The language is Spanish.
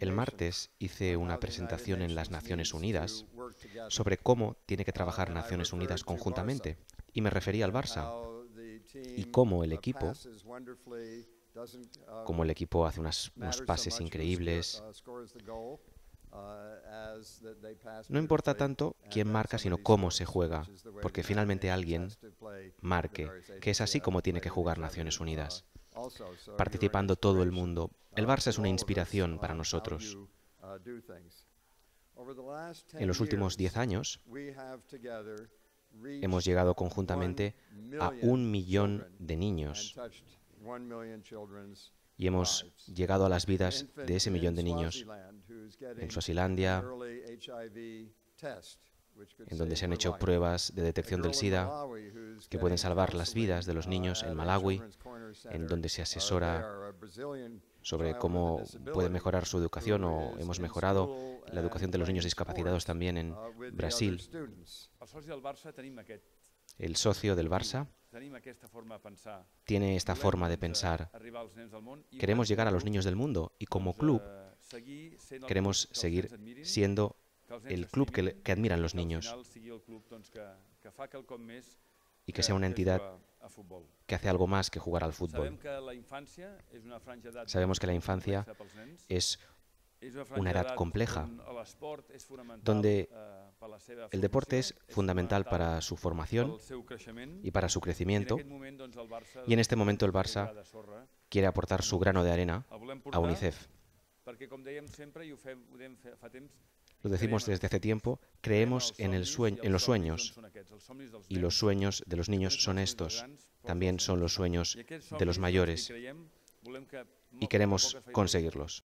El martes hice una presentación en las Naciones Unidas sobre cómo tiene que trabajar Naciones Unidas conjuntamente y me referí al Barça y cómo el uh, equipo, uh, cómo el equipo hace unos pases increíbles. Uh, no importa tanto quién marca, sino cómo se juega, porque finalmente alguien marque, que es así como tiene que jugar Naciones Unidas participando todo el mundo. El Barça es una inspiración para nosotros. En los últimos 10 años hemos llegado conjuntamente a un millón de niños y hemos llegado a las vidas de ese millón de niños en Suazilandia, en donde se han hecho pruebas de detección del SIDA que pueden salvar las vidas de los niños en Malawi, en donde se asesora sobre cómo puede mejorar su educación o hemos mejorado la educación de los niños discapacitados también en Brasil. El socio del Barça tiene esta forma de pensar. Queremos llegar a los niños del mundo y como club queremos seguir siendo el club que, que admiran los niños y que sea eh, una entidad que hace algo más que jugar al fútbol. Sabemos que la infancia es una edad compleja, donde eh, el deporte es fundamental para su formación y para su crecimiento, y en este momento el Barça quiere aportar su grano de arena a UNICEF lo decimos desde hace tiempo, creemos en, en los sueños y los sueños de los niños son estos, también son los sueños de los mayores y queremos conseguirlos.